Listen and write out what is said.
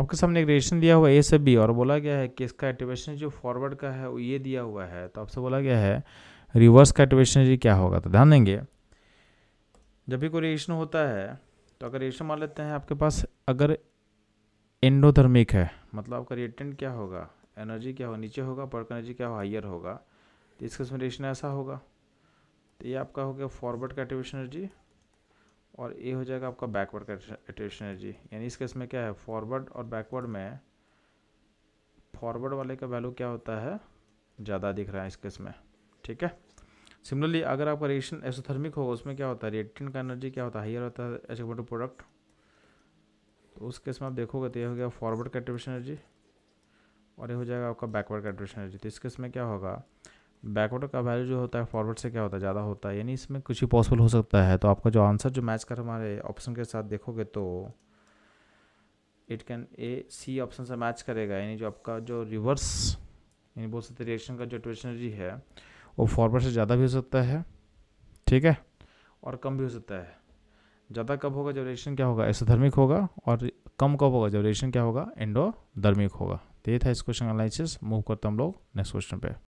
आपके सामने एक रिलेशन दिया हुआ है ए से बी और बोला गया है कि इसका एक्टिवेशन जो फॉरवर्ड का है वो ये दिया हुआ है तो आपसे बोला गया है रिवर्स का एक्टिवेशन जी क्या होगा तो ध्यान देंगे जब भी कोई रिएक्शन होता है तो अगर रिएक्शन मान लेते हैं आपके पास अगर एंडोधर्मिक है मतलब आपका रिएक्टेंट क्या होगा एनर्जी क्या होगा नीचे होगा पर एनर्जी क्या होगा हाइयर होगा तो इस किस्म रिएक्शन ऐसा होगा तो ये आपका हो गया फॉरवर्ड का एक्टिवेशन एनर्जी और ए हो जाएगा आपका बैकवर्ड एटेशन एनर्जी यानी इस केस में क्या है फॉरवर्ड और बैकवर्ड में फॉरवर्ड वाले का वैल्यू क्या होता है ज़्यादा दिख रहा है इस केस में ठीक है सिमिलरली अगर आपका रिएक्शन एसोथर्मिक होगा उसमें क्या होता है रिएक्टेंट का एनर्जी क्या होता है हाइयर होता है एच टू प्रोडक्ट तो उस केस में आप देखोगे तो ये हो गया फॉरवर्ड कैटिवेशन एनर्जी और ये हो जाएगा आपका बैकवर्ड एट्रेशन एनर्जी तो इस केस में क्या होगा बैकवर्ड का वैल्यू जो होता है फॉरवर्ड से क्या होता है ज़्यादा होता है यानी इसमें कुछ ही पॉसिबल हो सकता है तो आपका जो आंसर जो मैच कर हमारे ऑप्शन के साथ देखोगे तो it can A C option से मैच करेगा यानी जो आपका जो रिवर्स यानी बोल सकते रिएक्शन का जो ट्वेशनरी है वो फॉरवर्ड से ज़्यादा भी हो सकता है ठीक है और कम भी हो सकता है ज़्यादा कब होगा जब रिएक्शन क्या होगा एसोधर्मिक होगा और कम कब होगा जब रिएक्शन क्या होगा एंडोधर्मिक होगा तो ये था इस क्वेश्चन एनालिसिस मूव करते हम लोग नेक्स्ट क्वेश्चन पे